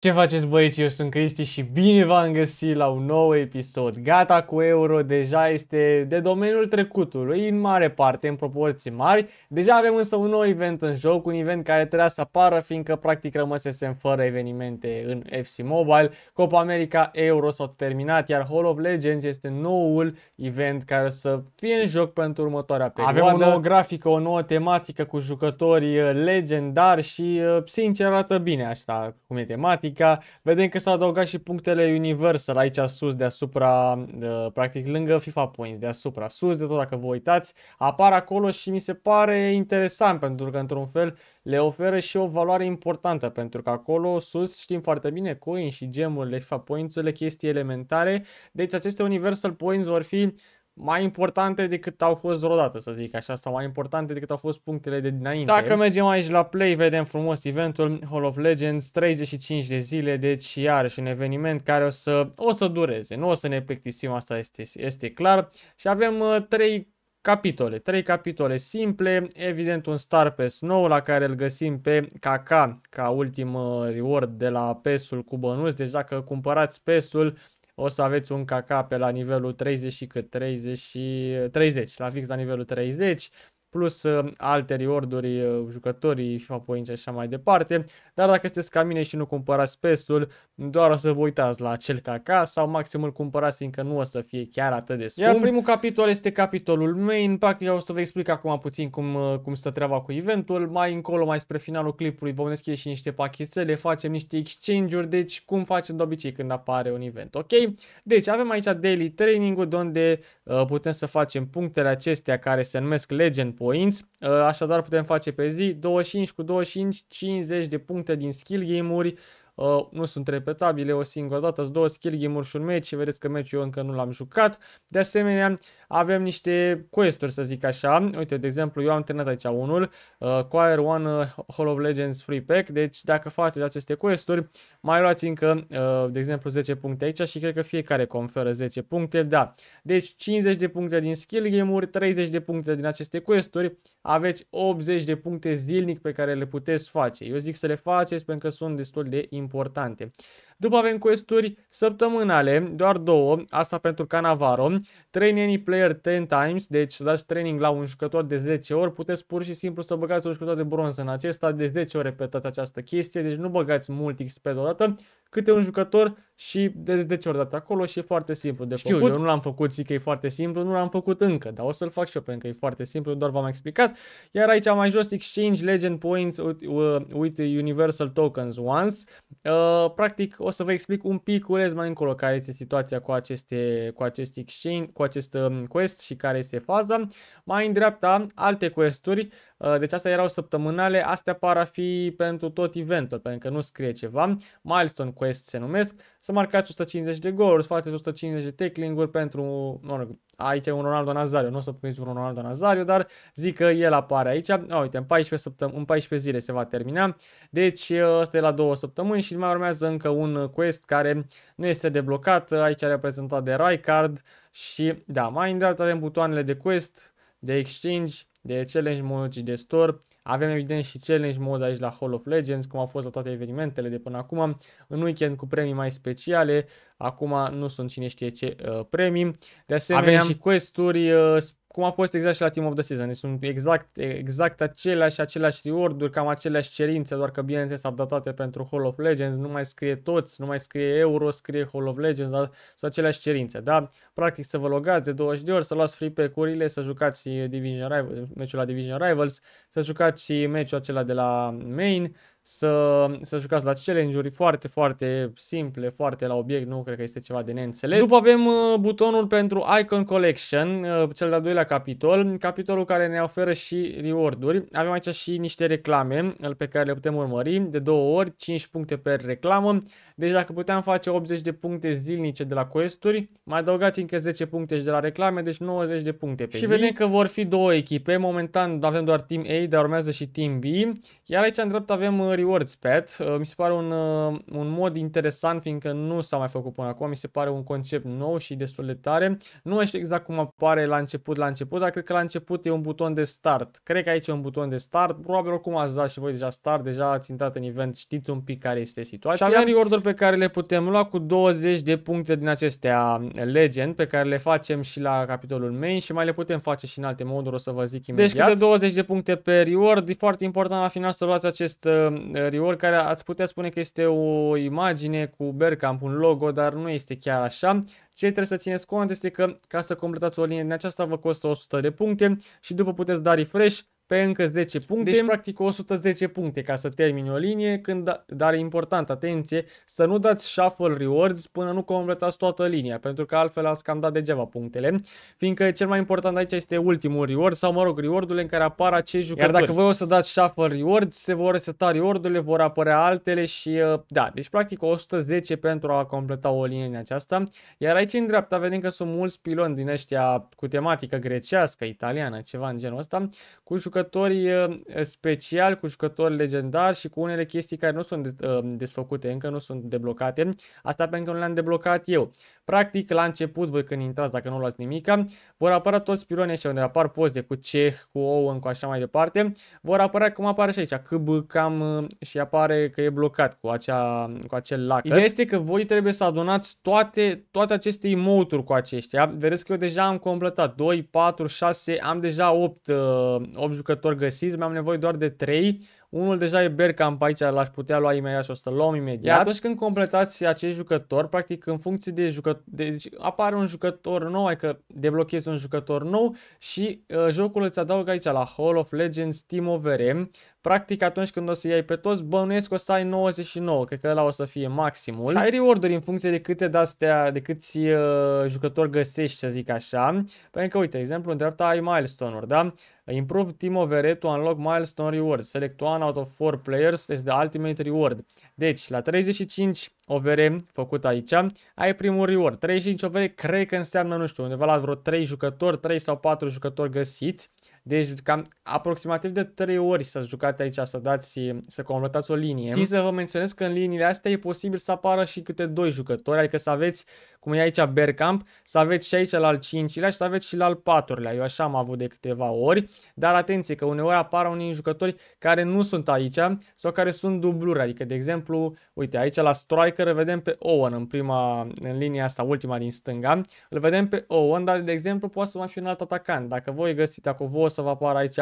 Ce faceți băieți, eu sunt Cristi și bine v-am găsit la un nou episod. Gata cu euro, deja este de domeniul trecutului, în mare parte, în proporții mari. Deja avem însă un nou event în joc, un event care trebuia să apară, fiindcă practic rămăsesem fără evenimente în FC Mobile. Copa America Euro s-au terminat, iar Hall of Legends este noul event care o să fie în joc pentru următoarea perioadă. Avem o nouă grafică, o nouă tematică cu jucători uh, legendari și, uh, sincer, arată bine așa cum e tematic Galactica. Vedem că s-au adăugat și punctele Universal aici sus deasupra, practic lângă FIFA Points, deasupra, sus de tot dacă vă uitați, apar acolo și mi se pare interesant pentru că într-un fel le oferă și o valoare importantă pentru că acolo sus știm foarte bine coin și gemurile, FIFA Points-urile, chestii elementare, deci aceste Universal Points vor fi mai importante decât au fost vreodată, să zic așa, sau mai importante decât au fost punctele de dinainte. Dacă mergem aici la Play, vedem frumos eventul Hall of Legends, 35 de zile, deci iarăși un eveniment care o să, o să dureze, nu o să ne plictisim, asta este, este clar. Și avem uh, 3 capitole, trei capitole simple, evident un star pass nou la care îl găsim pe KK ca ultim uh, reward de la pesul ul cu bănuți, deci dacă cumpărați pesul. ul o să aveți un caca pe la nivelul 30 și cât 30 și 30, la fix la nivelul 30, plus alte uh, reorduri, uh, jucătorii, FIFA Points și așa mai departe. Dar dacă sunteți ca mine și nu cumpărați pestul, doar o să vă uitați la acel caca sau maxim îl cumpărați încă nu o să fie chiar atât de scump. Iar primul capitol este capitolul main, practic o să vă explic acum puțin cum, uh, cum stă treaba cu eventul. Mai încolo, mai spre finalul clipului, vom deschide și niște pachetele, facem niște exchange-uri, deci cum facem de obicei când apare un event, ok? Deci avem aici daily training-ul de unde uh, putem să facem punctele acestea care se numesc legend points. Uh, așadar putem face pe zi 25 cu 25, 50 de puncte din skill game-uri. Uh, nu sunt repetabile o singură dată, două skill game-uri și un match și vedeți că meciul eu încă nu l-am jucat. De asemenea, avem niște quest-uri, să zic așa. Uite, de exemplu, eu am terminat aici unul, uh, Choir One uh, Hall of Legends Free Pack, deci dacă faceți aceste quest-uri, mai luați încă, uh, de exemplu, 10 puncte aici și cred că fiecare conferă 10 puncte, da. Deci 50 de puncte din skill game-uri, 30 de puncte din aceste quest-uri, aveți 80 de puncte zilnic pe care le puteți face. Eu zic să le faceți pentru că sunt destul de importante. După avem questuri săptămânale, doar două, asta pentru Canavaro. Train any player 10 times, deci să dați training la un jucător de 10 ori, puteți pur și simplu să băgați un jucător de bronz în acesta, de deci 10 ori repetați această chestie, deci nu băgați mult XP deodată, câte un jucător și de ce ori dat acolo și e foarte simplu de Știu, făcut. eu nu l-am făcut, zic că e foarte simplu, nu l-am făcut încă, dar o să-l fac și eu pentru că e foarte simplu, doar v-am explicat. Iar aici mai jos, exchange legend points with universal tokens once. Uh, practic o să vă explic un pic mai încolo care este situația cu, aceste, cu acest exchange, cu acest um, quest și care este faza. Mai în dreapta, alte questuri. Uh, deci astea erau săptămânale, astea par a fi pentru tot eventul, pentru că nu scrie ceva. Milestone Quest se numesc. Să marcați 150 de goluri, să faceți 150 de tackling-uri pentru... Nu, aici e un Ronaldo Nazario, nu o să puneți un Ronaldo Nazario, dar zic că el apare aici. A, uite, în 14, săptăm- în 14 zile se va termina. Deci uh, ăsta e la două săptămâni și mai urmează încă un quest care nu este deblocat. Aici reprezentat de Raikard și da, mai în dreapta avem butoanele de quest, de exchange, de challenge mode și de store. Avem evident și challenge mode aici la Hall of Legends, cum au fost la toate evenimentele de până acum, în weekend cu premii mai speciale, acum nu sunt cine știe ce uh, premii. De asemenea, avem și quest-uri uh, cum a fost exact și la Team of the Season. Deci sunt exact, exact aceleași, aceleași reward-uri, cam aceleași cerințe, doar că bineînțeles updatate pentru Hall of Legends, nu mai scrie toți, nu mai scrie euro, scrie Hall of Legends, dar sunt aceleași cerințe, da? Practic să vă logați de 20 de ori, să luați free pe-urile, să jucați Division Rivals, meciul la Division Rivals, să jucați meciul acela de la main, să, să jucați la challenge-uri foarte, foarte simple, foarte la obiect, nu cred că este ceva de neînțeles. După avem uh, butonul pentru Icon Collection, uh, cel de-al doilea capitol, capitolul care ne oferă și reward-uri. Avem aici și niște reclame uh, pe care le putem urmări de două ori, 5 puncte per reclamă. Deci dacă puteam face 80 de puncte zilnice de la questuri, mai adăugați încă 10 puncte și de la reclame, deci 90 de puncte pe Și zi. vedem că vor fi două echipe. Momentan avem doar Team A, dar urmează și Team B. Iar aici în dreapta avem uh, Rewards Pet. Uh, mi se pare un, uh, un mod interesant, fiindcă nu s-a mai făcut până acum. Mi se pare un concept nou și destul de tare. Nu știu exact cum apare la început, la început, dar cred că la început e un buton de start. Cred că aici e un buton de start. Probabil oricum ați dat și voi deja start, deja ați intrat în event, știți un pic care este situația. Și avem reorder pe care le putem lua cu 20 de puncte din acestea legend pe care le facem și la capitolul main și mai le putem face și în alte moduri, o să vă zic imediat. Deci câte 20 de puncte pe reward, e foarte important la final să luați acest reward care ați putea spune că este o imagine cu Bergkamp, un logo, dar nu este chiar așa. Ce trebuie să țineți cont este că ca să completați o linie din aceasta vă costă 100 de puncte și după puteți da refresh pe încă 10 deci, puncte. Deci, practic, 110 puncte ca să termini o linie, când, da, dar e important, atenție, să nu dați shuffle rewards până nu completați toată linia, pentru că altfel ați cam dat degeaba punctele, fiindcă cel mai important aici este ultimul reward sau, mă rog, rewardul în care apar acei jucători. Iar dacă voi o să dați shuffle rewards, se vor reseta rewardurile, vor apărea altele și, uh, da, deci, practic, 110 pentru a completa o linie în aceasta. Iar aici, în dreapta, vedem că sunt mulți piloni din ăștia cu tematică grecească, italiană, ceva în genul ăsta, cu jucători jucători speciali, cu jucători legendari și cu unele chestii care nu sunt uh, desfăcute încă, nu sunt deblocate. Asta pentru că nu le-am deblocat eu. Practic, la început, voi când intrați, dacă nu luați nimica, vor apăra toți pironii ăștia unde apar poze cu ceh, cu Owen, cu așa mai departe. Vor apărea cum apare și aici, câb, cam și apare că e blocat cu, acea, cu acel lac. Ideea este că voi trebuie să adunați toate, toate aceste emoturi cu aceștia. Vedeți că eu deja am completat 2, 4, 6, am deja 8, 8 uh, jucători găsiți, mi-am nevoie doar de 3 unul deja e Bergkamp aici, l-aș putea lua imediat și o să luăm imediat. Iar atunci când completați acest jucător, practic în funcție de jucător, deci apare un jucător nou, adică deblochezi un jucător nou și uh, jocul îți adaugă aici la Hall of Legends Team OVR Practic, atunci când o să iei pe toți, bănuiesc o să ai 99, cred că ăla o să fie maximul. Și ai reward-uri în funcție de câte de-astea, de câți uh, jucători găsești, să zic așa. Pentru că, uite, exemplu, în dreapta ai milestone-uri, da? Improve Team Over to unlock milestone reward. Select one out of four players is the ultimate reward. Deci, la 35 OVR făcut aici, ai primul reward. 35 overe cred că înseamnă, nu știu, undeva la vreo 3 jucători, 3 sau 4 jucători găsiți. Deci cam aproximativ de 3 ori să jucați aici, să dați, să completați o linie. Țin să vă menționez că în liniile astea e posibil să apară și câte 2 jucători, adică să aveți, cum e aici Bergkamp, să aveți și aici la al cincilea și să aveți și la al patrulea. Eu așa am avut de câteva ori, dar atenție că uneori apar unii jucători care nu sunt aici sau care sunt dubluri, adică de exemplu, uite aici la striker vedem pe Owen în prima, în linia asta, ultima din stânga, îl vedem pe Owen, dar de exemplu poate să mai fi un alt atacant. Dacă voi găsiți, dacă voi să vă apară aici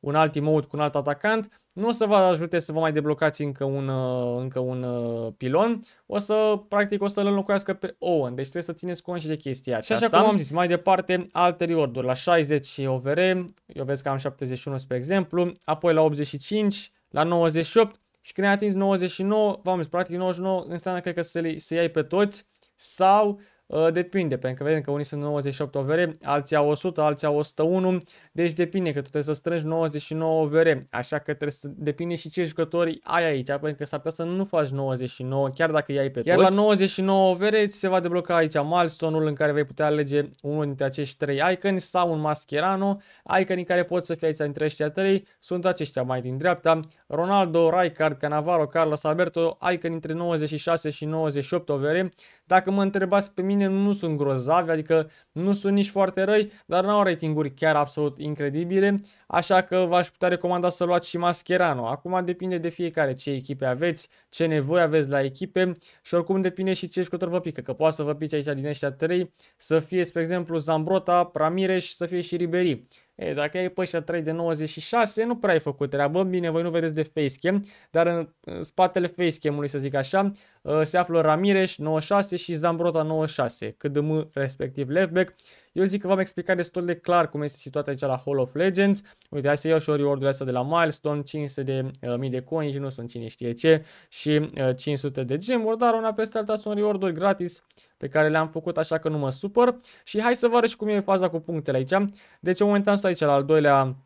un alt emote cu un alt atacant, nu o să vă ajute să vă mai deblocați încă un, uh, încă un uh, pilon, o să, practic, o să-l înlocuiască pe Owen, deci trebuie să țineți cont și de chestia aceasta. Și așa cum am zis, mai departe, alte reward la 60 OVR, eu vezi că am 71 spre exemplu, apoi la 85, la 98 și când ai atins 99, v-am zis, practic 99 înseamnă cred că să, i să iei pe toți sau Uh, depinde, pentru că vedem că unii sunt 98 OVR, alții au 100, alții au 101, deci depinde că tu trebuie să strângi 99 OVR, așa că trebuie să depinde și ce jucători ai aici, pentru că s-ar putea să nu faci 99, chiar dacă ai pe Iar la 99 OVR ți se va debloca aici milestone-ul în care vei putea alege unul dintre acești 3 icon sau un Mascherano, iconii care pot să fie aici dintre aceștia 3, sunt aceștia mai din dreapta, Ronaldo, Raikard, Canavaro, Carlos Alberto, icon între 96 și 98 OVR, Dacă mă întrebați pe mine mine nu sunt grozavi, adică nu sunt nici foarte răi, dar n-au ratinguri chiar absolut incredibile, așa că v-aș putea recomanda să luați și Mascherano. Acum depinde de fiecare ce echipe aveți, ce nevoie aveți la echipe și oricum depinde și ce jucător vă pică, că poate să vă pice aici din ăștia 3, să fie, spre exemplu, Zambrota, Ramirez și să fie și Ribery. E, dacă ai pe 3 de 96, nu prea ai făcut treabă. Bine, voi nu vedeți de facecam, dar în, în spatele facecam-ului, să zic așa, ă, se află Ramirez 96 și Zambrota 96, cât de mă respectiv back. Eu zic că v-am explicat destul de clar cum este situația aici la Hall of Legends. Uite, hai să iau și o reward de la Milestone, 500 de uh, mii de și nu sunt cine știe ce, și uh, 500 de gemuri, dar una peste alta sunt reward-uri gratis pe care le-am făcut, așa că nu mă supăr. Și hai să vă arăt și cum e faza cu punctele aici. Deci, eu momentan sunt aici la al doilea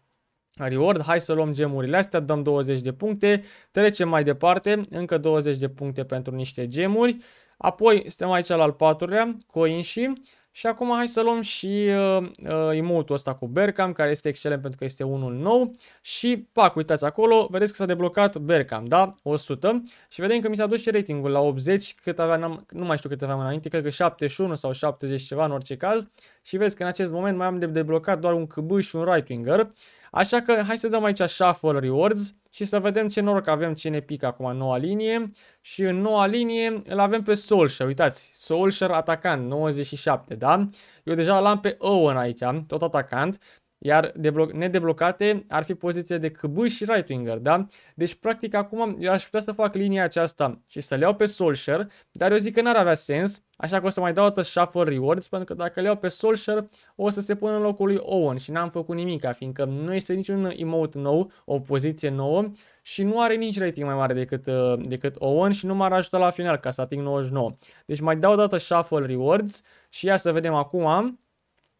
reward, hai să luăm gemurile astea, dăm 20 de puncte, trecem mai departe, încă 20 de puncte pentru niște gemuri, apoi suntem aici la al patrulea, coin și și acum hai să luăm și uh, uh, emote-ul ăsta cu Berkam, care este excelent pentru că este unul nou. Și, pac, uitați acolo, vedeți că s-a deblocat Berkam, da? 100. Și vedem că mi s-a dus și ratingul la 80, cât aveam, nu mai știu cât aveam înainte, cred că 71 sau 70 ceva în orice caz. Și vezi că în acest moment mai am de deblocat doar un CB și un right winger. Așa că hai să dăm aici Shuffle Rewards și să vedem ce noroc avem cine pică acum în noua linie. Și în noua linie îl avem pe Solskjaer, uitați, Solskjaer atacant, 97, da? Eu deja l-am pe Owen aici, tot atacant, iar nedeblocate ar fi poziția de Kb și right winger, da? Deci, practic, acum eu aș putea să fac linia aceasta și să le iau pe Solskjaer, dar eu zic că n-ar avea sens, așa că o să mai dau o shuffle rewards, pentru că dacă le iau pe Solskjaer, o să se pună în locul lui Owen și n-am făcut nimic, fiindcă nu este niciun emote nou, o poziție nouă și nu are nici rating mai mare decât, uh, decât Owen și nu m-ar ajuta la final ca să ating 99. Deci mai dau o dată shuffle rewards și ia să vedem acum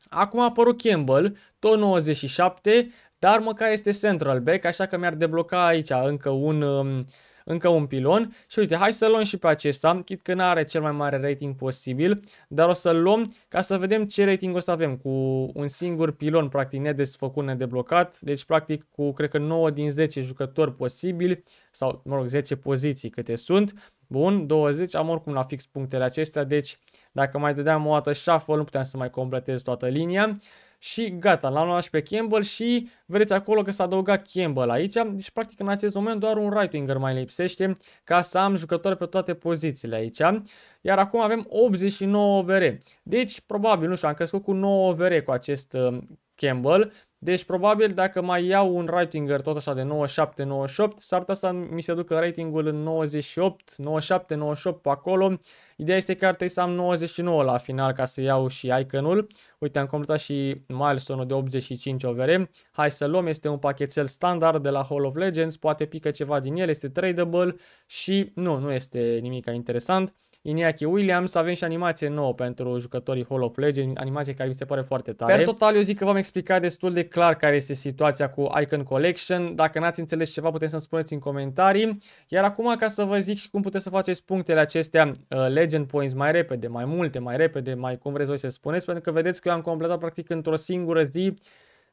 Acum a apărut Campbell, tot 97, dar măcar este central back, așa că mi-ar debloca aici încă un, um, încă un pilon. Și uite, hai să luăm și pe acesta, chit că nu are cel mai mare rating posibil, dar o să-l luăm ca să vedem ce rating o să avem cu un singur pilon, practic, nedesfăcut, nedeblocat. Deci, practic, cu, cred că 9 din 10 jucători posibili, sau, mă rog, 10 poziții câte sunt, Bun, 20, am oricum la fix punctele acestea, deci dacă mai dădeam o dată shuffle, nu puteam să mai completez toată linia. Și gata, l-am luat și pe Campbell și vedeți acolo că s-a adăugat Campbell aici. Deci practic în acest moment doar un right winger mai lipsește ca să am jucători pe toate pozițiile aici. Iar acum avem 89 OVR. Deci probabil, nu știu, am crescut cu 9 OVR cu acest uh, Campbell. Deci probabil dacă mai iau un ratinger tot așa de 97-98, s-ar putea să mi se ducă ratingul în 98, 97, 98 pe acolo. Ideea este că ar trebui să am 99 la final ca să iau și Icon-ul. Uite, am completat și milestone-ul de 85 OVR. Hai să luăm, este un pachetel standard de la Hall of Legends, poate pică ceva din el, este tradable și nu, nu este nimic interesant. Iniaki Williams, avem și animație nouă pentru jucătorii Hall of Legends, animație care mi se pare foarte tare. Per total, eu zic că v-am explicat destul de clar care este situația cu Icon Collection. Dacă n-ați înțeles ceva, puteți să-mi spuneți în comentarii. Iar acum, ca să vă zic și cum puteți să faceți punctele acestea uh, Legend Points mai repede, mai multe, mai repede, mai cum vreți voi să spuneți, pentru că vedeți că eu am completat practic într-o singură zi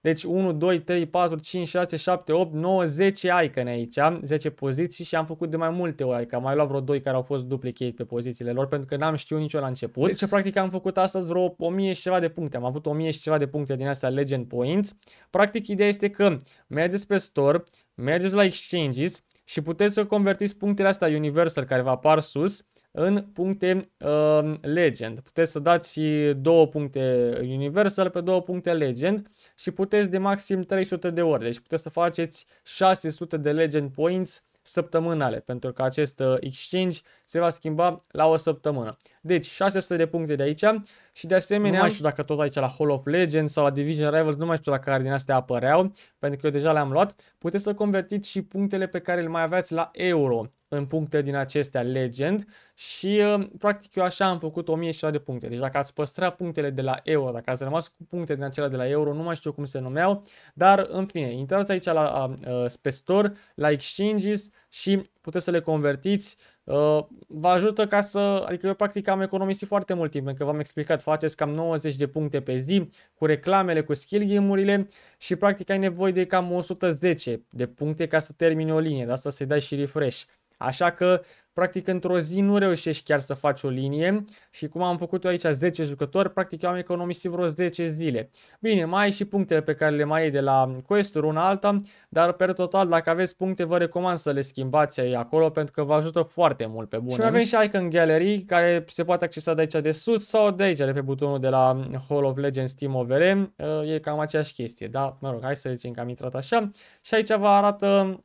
deci 1, 2, 3, 4, 5, 6, 7, 8, 9, 10 icon aici. 10 poziții și am făcut de mai multe ori. adică am mai luat vreo 2 care au fost duplicate pe pozițiile lor pentru că n-am știut nicio la început. Deci practic am făcut astăzi vreo 1000 și ceva de puncte. Am avut 1000 și ceva de puncte din astea Legend Points. Practic ideea este că mergeți pe store, mergeți la exchanges și puteți să convertiți punctele astea Universal care vă apar sus în puncte uh, legend. Puteți să dați două puncte universal pe două puncte legend și puteți de maxim 300 de ori. Deci puteți să faceți 600 de legend points săptămânale pentru că acest uh, exchange se va schimba la o săptămână. Deci 600 de puncte de aici și de asemenea... Nu mai știu dacă tot aici la Hall of Legends sau la Division Rivals, nu mai știu dacă care din astea apăreau, pentru că eu deja le-am luat, puteți să convertiți și punctele pe care le mai aveți la euro în puncte din acestea Legend și uh, practic eu așa am făcut 1.000 de puncte. Deci dacă ați păstrat punctele de la euro, dacă ați rămas cu puncte din acelea de la euro, nu mai știu cum se numeau, dar în fine, intrați aici la, la, uh, uh, pe store, la exchanges și puteți să le convertiți. Uh, vă ajută ca să, adică eu practic am economisit foarte mult timp, pentru că v-am explicat, faceți cam 90 de puncte pe zi cu reclamele, cu skill game-urile și practic ai nevoie de cam 110 de puncte ca să termini o linie, de asta să-i dai și refresh. Așa că Practic, într-o zi nu reușești chiar să faci o linie și cum am făcut eu aici 10 jucători, practic eu am economisit vreo 10 zile. Bine, mai ai și punctele pe care le mai ai de la quest una alta, dar pe total, dacă aveți puncte, vă recomand să le schimbați aici acolo pentru că vă ajută foarte mult pe bune. Și mai avem și Icon Gallery, care se poate accesa de aici de sus sau de aici, de pe butonul de la Hall of Legends Team OVR. E cam aceeași chestie, da? Mă rog, hai să zicem că am intrat așa. Și aici vă arată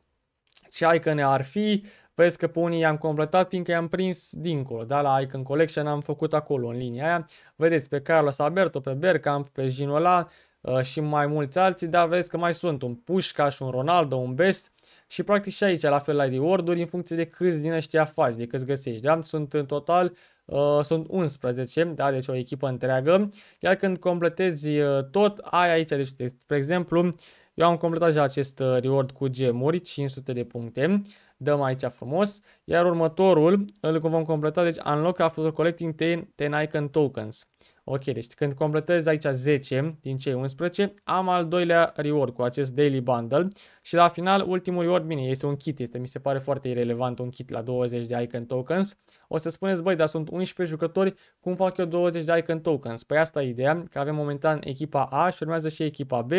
ce icon ar fi, Vezi că pe unii i-am completat fiindcă i-am prins dincolo, da, la Icon Collection am făcut acolo în linia aia. Vedeți, pe Carlos Alberto, pe Bergkamp, pe Ginola uh, și mai mulți alții, dar vezi că mai sunt un Pușcaș, un Ronaldo, un Best și practic și aici la fel la reward-uri în funcție de câți din ăștia faci, de câți găsești, da? Sunt în total Uh, sunt 11, da, deci o echipă întreagă, iar când completezi uh, tot, ai aici, deci, spre exemplu, eu am completat deja acest uh, reward cu gemuri, 500 de puncte. Dăm aici frumos. Iar următorul îl vom completa, deci unlock after collecting 10, 10 icon tokens. Ok, deci când completez aici 10 din cei 11, am al doilea reward cu acest daily bundle și la final ultimul reward, bine, este un kit, este mi se pare foarte irrelevant un kit la 20 de icon tokens. O să spuneți, băi, dar sunt 11 jucători, cum fac eu 20 de icon tokens? Păi asta e ideea, că avem momentan echipa A și urmează și echipa B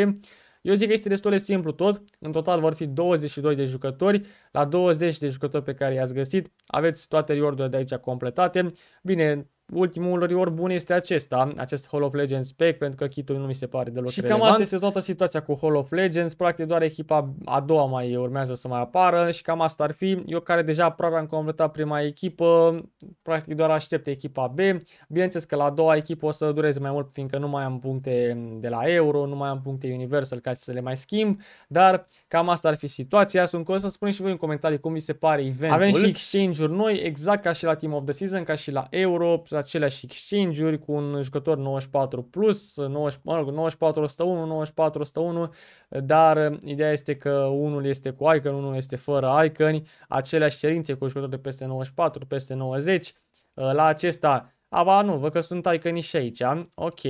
eu zic că este destul de simplu tot. În total vor fi 22 de jucători. La 20 de jucători pe care i-ați găsit aveți toate reward de aici completate. Bine, ultimul reward bun este acesta, acest Hall of Legends pack, pentru că kitul nu mi se pare deloc Și relevant. cam asta este toată situația cu Hall of Legends, practic doar echipa a doua mai urmează să mai apară și cam asta ar fi. Eu care deja aproape am completat prima echipă, practic doar aștept echipa B. Bineînțeles că la a doua echipă o să dureze mai mult, fiindcă nu mai am puncte de la Euro, nu mai am puncte Universal ca să le mai schimb, dar cam asta ar fi situația. Sunt cu să spuneți și voi în comentarii cum vi se pare eventul. Avem și exchange-uri noi, exact ca și la Team of the Season, ca și la Euro, aceleași exchange-uri cu un jucător 94 plus, 94, 101, 94 101, dar ideea este că unul este cu icon, unul este fără icon, aceleași cerințe cu jucători de peste 94, peste 90. La acesta, aba nu, văd că sunt icon și aici, ok,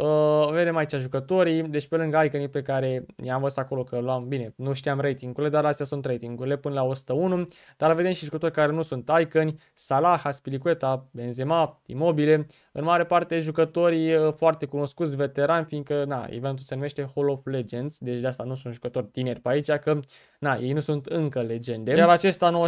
Uh, vedem aici jucătorii, deci pe lângă icon pe care i-am văzut acolo că luam, bine, nu știam ratingurile, dar astea sunt ratingurile până la 101, dar vedem și jucători care nu sunt icon, Salah, Aspilicueta, Benzema, Imobile, în mare parte jucătorii uh, foarte cunoscuți, veterani, fiindcă na, eventul se numește Hall of Legends, deci de asta nu sunt jucători tineri pe aici, că na, ei nu sunt încă legende. Iar acesta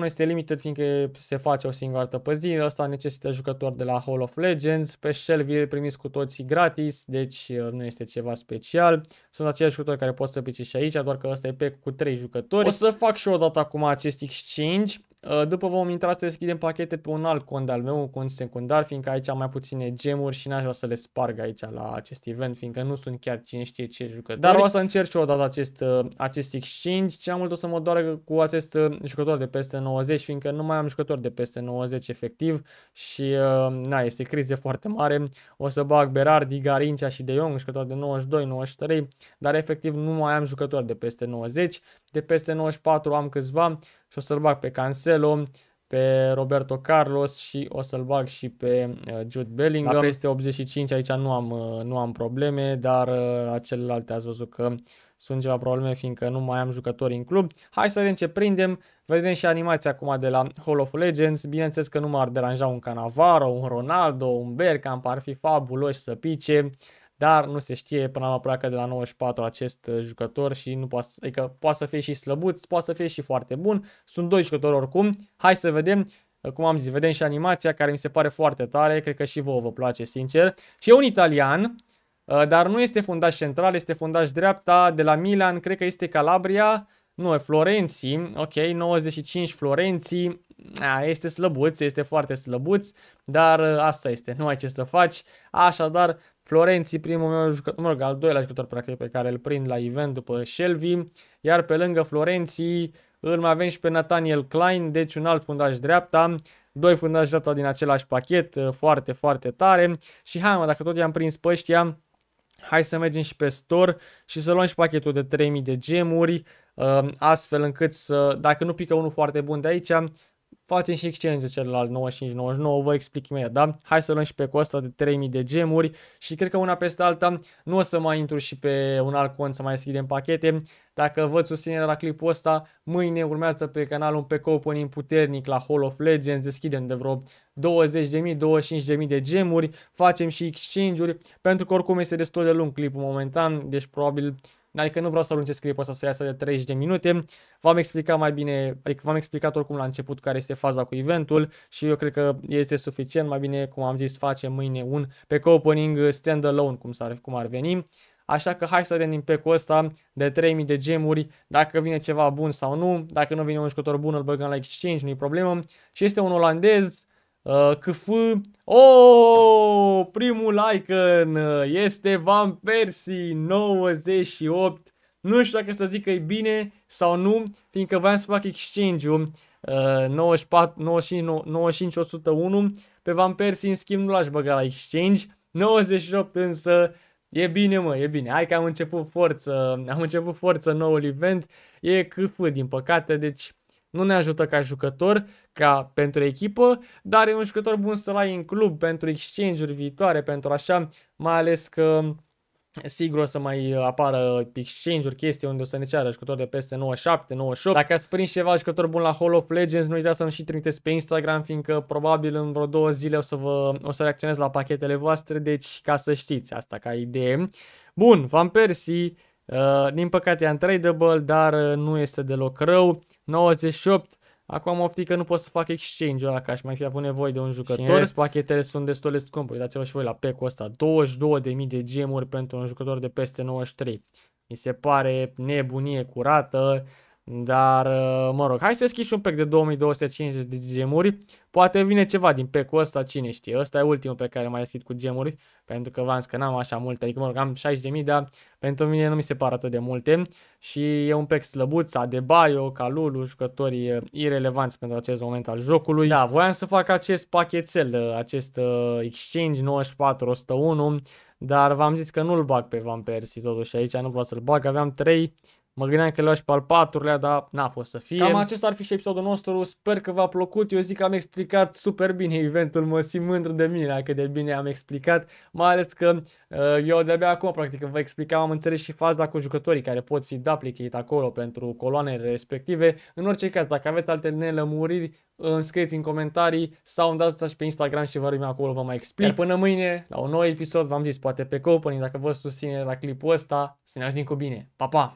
94-101 este limited, fiindcă se face o singură dată pe zi, ăsta necesită jucători de la Hall of Legends, pe Shelby primiți cu toții gratis, deci uh, nu este ceva special. Sunt aceiași jucători care pot să aplice și aici, doar că ăsta e pe cu 3 jucători. O să fac și eu odată acum acest exchange Uh, după vom intra să deschidem pachete pe un alt cont al meu, un cont secundar, fiindcă aici am mai puține gemuri și n-aș vrea să le sparg aici la acest event, fiindcă nu sunt chiar cine știe ce jucători. Dar o să încerc o dată acest, uh, acest exchange. Cea mult o să mă doare cu acest uh, jucător de peste 90, fiindcă nu mai am jucători de peste 90 efectiv și na, este crize foarte mare. O să bag Berardi, Garincia și De Jong, jucători de 92-93, dar efectiv nu mai am jucători de peste 90 de peste 94 am câțiva și o să-l bag pe Cancelo, pe Roberto Carlos și o să-l bag și pe uh, Jude Bellingham. La peste 85 aici nu am, uh, nu am probleme, dar la uh, celelalte ați văzut că sunt ceva probleme fiindcă nu mai am jucători în club. Hai să vedem ce prindem. Vedem și animația acum de la Hall of Legends. Bineînțeles că nu m-ar deranja un Canavaro, un Ronaldo, un Bergkamp, ar fi fabuloși să pice dar nu se știe până la pleacă de la 94 acest uh, jucător și nu poate, adică poate să fie și slăbuț, poate să fie și foarte bun. Sunt doi jucători oricum. Hai să vedem uh, cum am zis, vedem și animația care mi se pare foarte tare, cred că și vouă vă place sincer. Și e un italian, uh, dar nu este fundaș central, este fundaș dreapta de la Milan, cred că este Calabria, nu, e Florenții, ok, 95 Florenții, a, este slăbuț, este foarte slăbuț, dar asta este, nu ai ce să faci. Așadar, Florenții, primul meu jucător, mă rog, al doilea jucător practic pe care îl prind la event după Shelby, iar pe lângă Florenții îl mai avem și pe Nathaniel Klein, deci un alt fundaș dreapta, doi fundași dreapta din același pachet, uh, foarte, foarte tare. Și hai mă, dacă tot i-am prins pe ăștia, hai să mergem și pe store și să luăm și pachetul de 3000 de gemuri, uh, astfel încât să, dacă nu pică unul foarte bun de aici, facem și exchange celălalt 9599, vă explic imediat, da? Hai să luăm și pe costa de 3000 de gemuri și cred că una peste alta nu o să mai intru și pe un alt cont să mai deschidem pachete. Dacă văd susținerea la clipul ăsta, mâine urmează pe canalul un pe opening puternic la Hall of Legends, deschidem de vreo 20.000-25.000 de gemuri, facem și exchange-uri, pentru că oricum este destul de lung clipul momentan, deci probabil adică nu vreau să lungesc clipul ăsta să iasă de 30 de minute, v-am explicat mai bine, adică v-am explicat oricum la început care este faza cu eventul și eu cred că este suficient, mai bine, cum am zis, facem mâine un pack opening standalone, cum, ar, cum ar veni, Așa că hai să renim pe cu ăsta de 3000 de gemuri, dacă vine ceva bun sau nu, dacă nu vine un jucător bun îl băgăm la exchange, nu-i problemă. Și este un olandez, Uh, o Oh, primul icon uh, este Van Persie 98. Nu știu dacă să zic că e bine sau nu, fiindcă vreau să fac exchange-ul uh, 94, 95, 101. Pe Van Persie, în schimb, nu l-aș băga la exchange. 98 însă E bine, mă, e bine. Hai că am început forță, am început forță noul event. E câfâ, din păcate, deci nu ne ajută ca jucător, ca pentru echipă, dar e un jucător bun să-l ai în club pentru exchange-uri viitoare, pentru așa, mai ales că Sigur o să mai apară exchange-uri, chestii unde o să ne ceară jucători de peste 97, 98. Dacă ați prins ceva jucător bun la Hall of Legends, nu uitați să-mi și trimiteți pe Instagram, fiindcă probabil în vreo două zile o să, vă, o să reacționez la pachetele voastre, deci ca să știți asta ca idee. Bun, v-am Persie, Uh, din păcate e untradeable, dar uh, nu este deloc rău. 98, Acum am optit că nu pot să fac exchange-ul ăla, ca aș mai fi avut nevoie de un jucător. Și rest, pachetele sunt destul de scumpe. Uitați-vă și voi la pack-ul ăsta. 22.000 de gemuri pentru un jucător de peste 93. Mi se pare nebunie curată. Dar, uh, mă rog, hai să deschid și un pack de 2250 de gemuri. Poate vine ceva din pack-ul ăsta, cine știe. Ăsta e ultimul pe care mai deschid cu gemuri, pentru că v-am că n-am așa multe. Adică, mă rog, am 60.000, dar pentru mine nu mi se pare atât de multe. Și e un pack slăbuț, Adebayo, Calulu, jucătorii uh, irelevanți pentru acest moment al jocului. Da, voiam să fac acest pachetel, uh, acest exchange 94101, dar v-am zis că nu-l bag pe Van Persie totuși aici, nu vreau să-l bag. Aveam 3 Mă gândeam că le-aș pe al patrulea, dar n-a fost să fie. Cam acesta ar fi și episodul nostru. Sper că v-a plăcut. Eu zic că am explicat super bine eventul. Mă simt mândru de mine că de bine am explicat. Mai ales că uh, eu de-abia acum, practic, vă explicam, am înțeles și faza cu jucătorii care pot fi duplicate acolo pentru coloanele respective. În orice caz, dacă aveți alte nelămuriri, uh, scrieți în comentarii sau îmi dați și pe Instagram și vorbim acolo, vă mai explic. Iar până mâine, la un nou episod, v-am zis, poate pe Copenhagen, dacă vă susține la clipul ăsta, să ne auzim cu bine. Pa, pa!